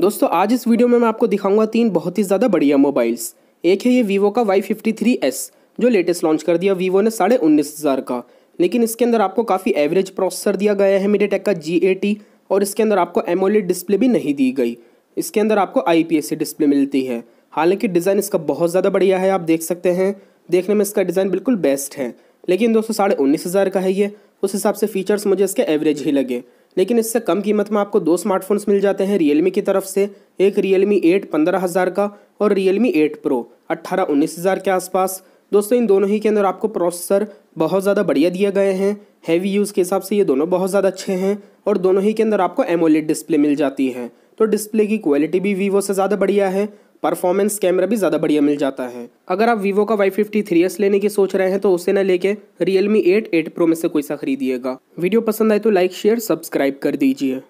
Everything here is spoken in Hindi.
दोस्तों आज इस वीडियो में मैं आपको दिखाऊंगा तीन बहुत ही ज़्यादा बढ़िया मोबाइल्स एक है ये वीवो का वाई फिफ्टी थ्री एस जो लेटेस्ट लॉन्च कर दिया वीवो ने साढ़े उन्नीस हज़ार का लेकिन इसके अंदर आपको काफ़ी एवरेज प्रोसेसर दिया गया है मीडिया का जी ए टी और इसके अंदर आपको एमोलेड डिस्प्ले भी नहीं दी गई इसके अंदर आपको I P S C display मिलती है हालांकि डिज़ाइन इसका बहुत ज़्यादा बढ़िया है आप देख सकते हैं देखने में इसका डिज़ाइन बिल्कुल बेस्ट है लेकिन दोस्तों साढ़े उन्नीस हज़ार का है ये उस हिसाब से फीचर्स मुझे इसके एवरेज ही लगे लेकिन इससे कम कीमत में आपको दो स्मार्टफोन्स मिल जाते हैं रियलमी की तरफ से एक रियलमी एट पंद्रह हज़ार का और रियलमी एट प्रो अट्ठारह उन्नीस हज़ार के आसपास दोस्तों इन दोनों ही के अंदर आपको प्रोसेसर बहुत ज़्यादा बढ़िया दिए गए हैं हैवी यूज़ के हिसाब से ये दोनों बहुत ज़्यादा अच्छे हैं और दोनों ही के अंदर आपको एमोलेड डिस्प्ले मिल जाती है तो डिस्प्ले की क्वालिटी भी वीवो से ज़्यादा बढ़िया है परफॉर्मेंस कैमरा भी ज़्यादा बढ़िया मिल जाता है अगर आप वीवो का वाई फिफ्टी थ्री एस लेने की सोच रहे हैं तो उसे न लेके रियलमी एट एट प्रो में से कोई सा खरीदिएगा वीडियो पसंद आए तो लाइक शेयर सब्सक्राइब कर दीजिए